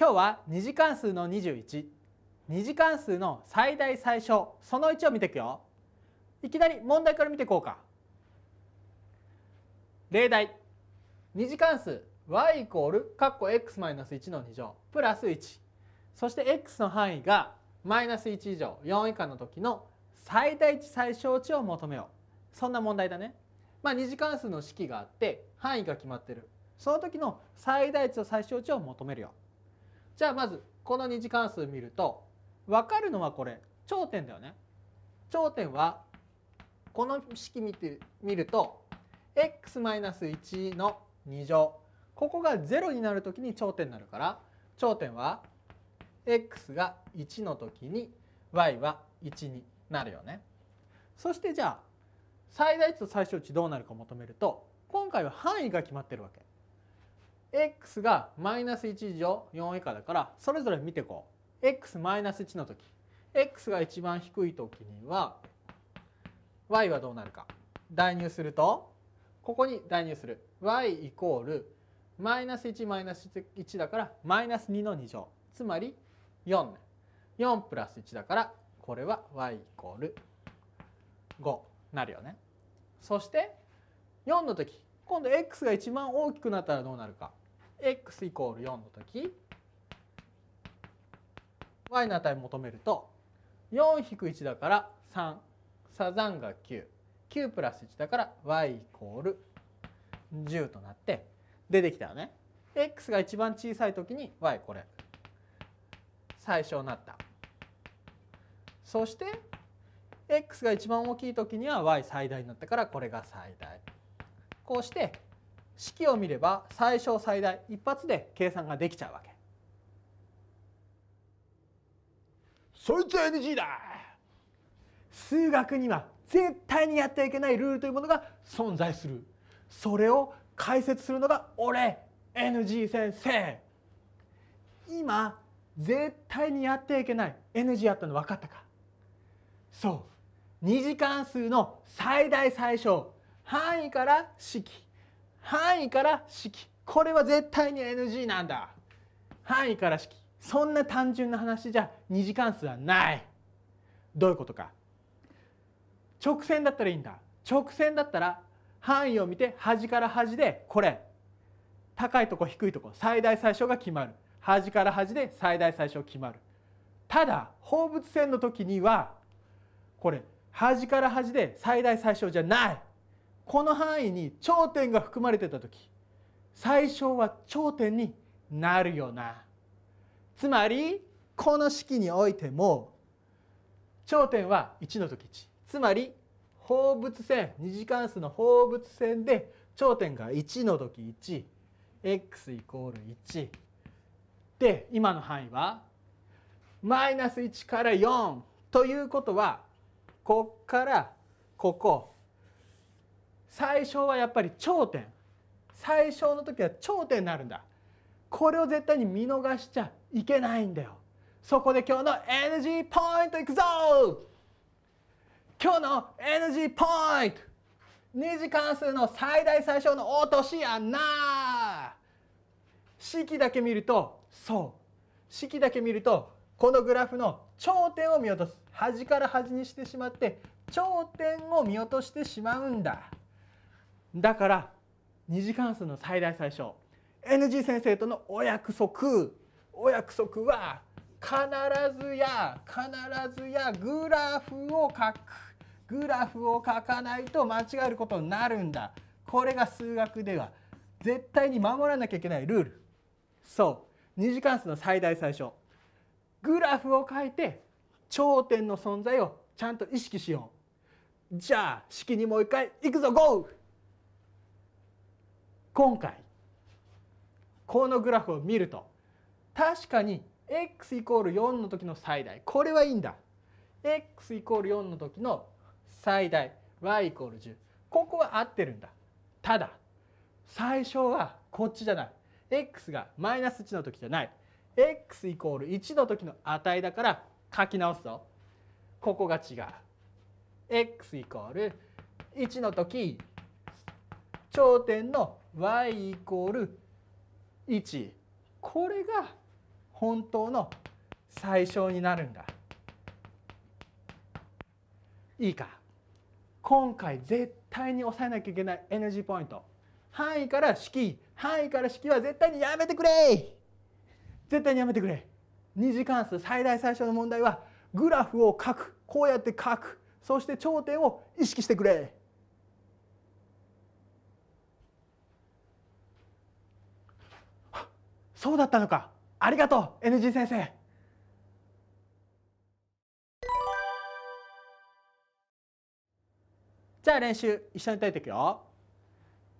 今日は二次関数の二十一、二次関数の最大最小その一を見ていくよいきなり問題から見ていこうか例題二次関数 y イコール括弧 x マイナス1の2乗プラス一、そして x の範囲がマイナス一以上四以下の時の最大値最小値を求めようそんな問題だね。まあ、二次関数の式があって範囲が決まってるその時の最大値と最小値を求めるよ。じゃあまずこの2次関数見ると分かるのはこれ頂点だよね。頂点はこの式見てみると x-1 の2乗ここが0になる時に頂点になるから頂点は x が1の時に y は1になるよね。そしてじゃあ最大値と最小値どうなるか求めると今回は範囲が決まってるわけ。x がマイナス1乗上4以下だからそれぞれ見ていこう x-1 の時 x が一番低い時には y はどうなるか代入するとここに代入する y イコールマイナス1マイナス1だからマイナス2の2乗つまり4ねプラス1だからこれは y イコール5なるよね。そして4の時今度 x が一番大きくなったらどうなるか x イコール4の時 y の値求めると4-1だから3サザンが99プラス1だから y イコール10となって出てきたよね。x が一番小さい時に y これ最小になった。そして x が一番大きい時には y 最大になったからこれが最大。こうして式を見れば最小最大一発で計算ができちゃうわけそいつ NG だ数学には絶対にやってはいけないルールというものが存在するそれを解説するのが俺 NG 先生今絶対にやってはいけない NG やったの分かったかそう2次関数の最大最小範囲から式範囲から式これは絶対に NG なんだ範囲から式そんな単純な話じゃ2次関数はないどういうことか直線だったらいいんだ直線だったら範囲を見て端から端でこれ高いとこ低いとこ最大最小が決まる端から端で最大最小決まるただ放物線の時にはこれ端から端で最大最小じゃないこの範囲に頂点が含まれてた時最小は頂点になるよなつまりこの式においても頂点は1の時1つまり放物線2次関数の放物線で頂点が1の時 1x イコール1で今の範囲はマイナス1から4ということはこっからここ最初はやっぱり頂点最小の時は頂点になるんだこれを絶対に見逃しちゃいけないんだよそこで今日のエ g ジーポイントいくぞ今日のエ g ジーポイント二次関数の最大最小の落とし穴式だけ見るとそう式だけ見るとこのグラフの頂点を見落とす端から端にしてしまって頂点を見落としてしまうんだ。だから2次関数の最大最小 NG 先生とのお約束お約束は必ずや必ずやグラフを書くグラフを書かないと間違えることになるんだこれが数学では絶対に守らなきゃいけないルールそう2次関数の最大最小グラフを書いて頂点の存在をちゃんと意識しようじゃあ式にもう一回いくぞゴー今回このグラフを見ると確かに x イコール4の時の最大これはいいんだ x イコール4の時の最大 y イコール10ここは合ってるんだただ最初はこっちじゃない x がマイナス1の時じゃない x イコール1の時の値だから書き直すぞここが違う x イコール1の時頂点の y イコール1これが本当の最小になるんだ。いいか今回絶対に抑えなきゃいけないエネルギーポイント範囲から式範囲から式は絶対にやめてくれ絶対にやめてくれ2次関数最大最小の問題はグラフを書くこうやって書くそして頂点を意識してくれそうだったのかありがとう NG 先生じゃあ練習一緒に解いていくよ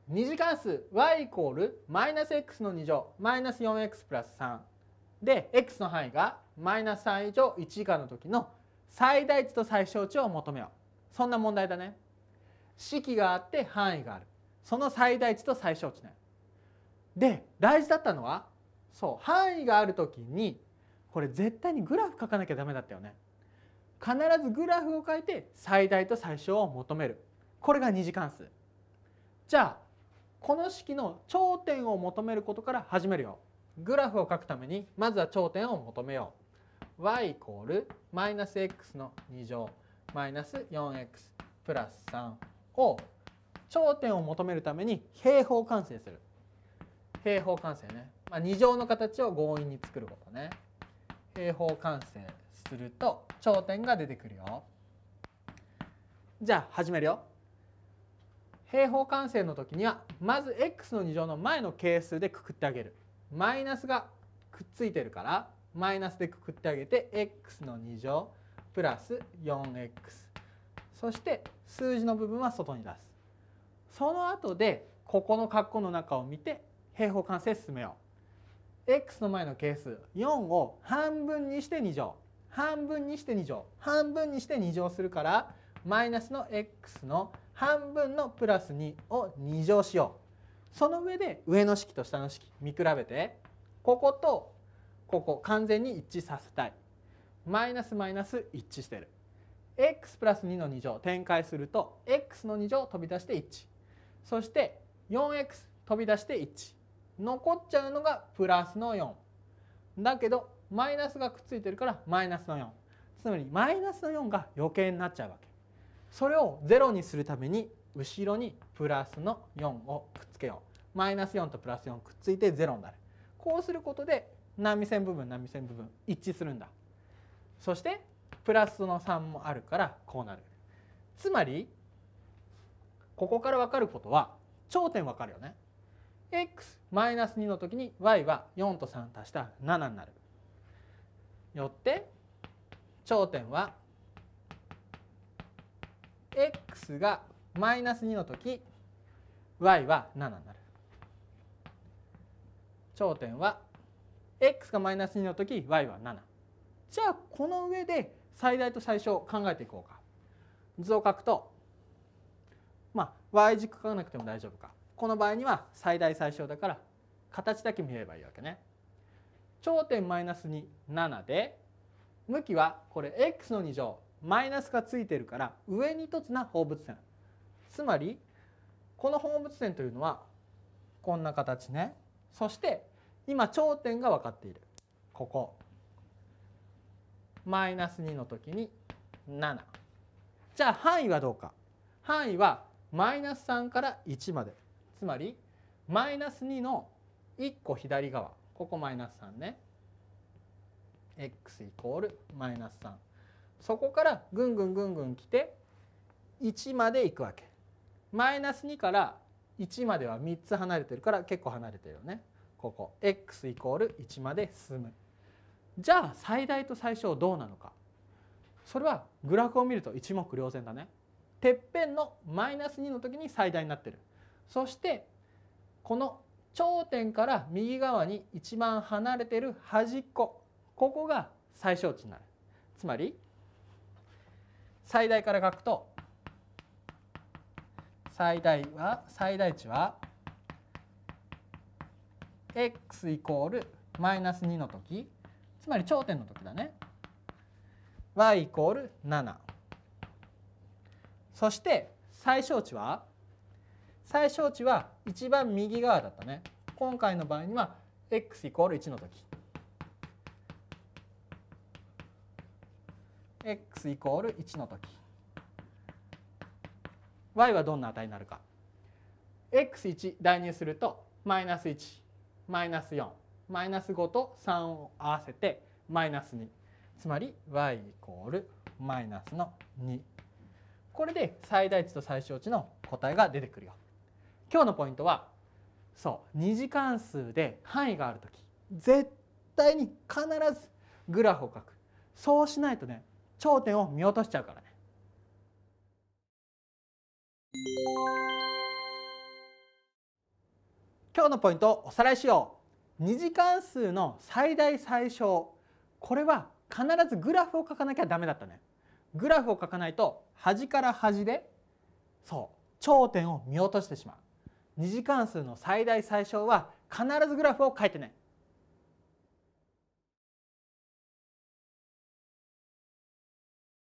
二次関数 y イコールマイナス x の2乗マイナス 4x プラス3で x の範囲がマイナス3以上1以下の時の最大値と最小値を求めようそんな問題だね式があって範囲があるその最大値と最小値ねで大事だったのはそう範囲がある時にこれ絶対にグラフ書かなきゃダメだったよね。必ずグラフを書いて最大と最小を求めるこれが2次関数。じゃあこの式の頂点を求めることから始めるよ。グラフを書くためにまずは頂点を求めよう。y イコールマイナス x の2乗マイナス 4x プラス3を頂点を求めるために平方完成する。平方完成ね。まあ、2乗の形を強引に作ることね平方完成すると頂点が出てくるよじゃあ始めるよ平方完成の時にはまず x の2乗の前の係数でくくってあげるマイナスがくっついてるからマイナスでくくってあげて x の2乗プラス 4x そして数字の部分は外に出すその後でここの括弧の中を見て平方完成進めよ x の前の係数4を半分にして2乗半分にして2乗半分にして2乗するからマイナスの x の半分のプラス2を2乗しようその上で上の式と下の式見比べてこことここ完全に一致させたいマイナスマイナス一致してる x プラス2の2乗展開すると x の2乗飛び出して1そして 4x 飛び出して1残っちゃうのがプラスの4。だけどマイナスがくっついてるからマイナスの4。つまりマイナスの4が余計になっちゃうわけ。それを0にするために後ろにプラスの4をくっつけよう。マイナス4とプラス4くっついて0になる。こうすることで波線部分波線部分一致するんだ。そしてプラスの3もあるからこうなる。つまりここから分かることは頂点分かるよね。x-2 の時に y は4と3足した7になる。よって頂点は x がマイナス2の時 y は7になる。頂点は x がマイナス2の時 y は7。じゃあこの上で最大と最小考えていこうか。図を書くとまあ y 軸書かなくても大丈夫か。この場合には最大最小だから形だけ見ればいいわけね。頂点マイナス2 7で向きはこれ x の2乗マイナスがついてるから上につな放物線つまりこの放物線というのはこんな形ねそして今頂点が分かっているここマイナス2の時に7じゃあ範囲はどうか範囲はマイナス3から1までつまりマイナス2の1個左側ここマイナス3ね x イコールマイナス3そこからぐんぐんぐんぐん来て1までいくわけマイナス2から1までは3つ離れてるから結構離れてるよねここ x イコール1まで進むじゃあ最大と最小どうなのかそれはグラフを見ると一目瞭然だねてっぺんのマイナス2の時に最大になってるそしてこの頂点から右側に一番離れてる端っこここが最小値になるつまり最大から書くと最大は最大値は x イコールマイナス2の時つまり頂点の時だね y イコール7そして最小値は最小値は一番右側だったね。今回の場合には x イコール1の時 x イコール1の時 y はどんな値になるか x1 代入するとマイナス1マイナス4マイナス5と3を合わせてマイナス2つまり y イコールマイナスの2これで最大値と最小値の答えが出てくるよ。今日のポイントはそう2次関数で範囲がある時絶対に必ずグラフを書くそうしないとね頂点を見落としちゃうからね。今日のポイントをおさらいしよう2次関数の最大最小これは必ずグラフを書かなきゃダメだったねグラフを書かないと端から端でそう頂点を見落としてしまう2次関数の最大最小は必ずグラフを書いてね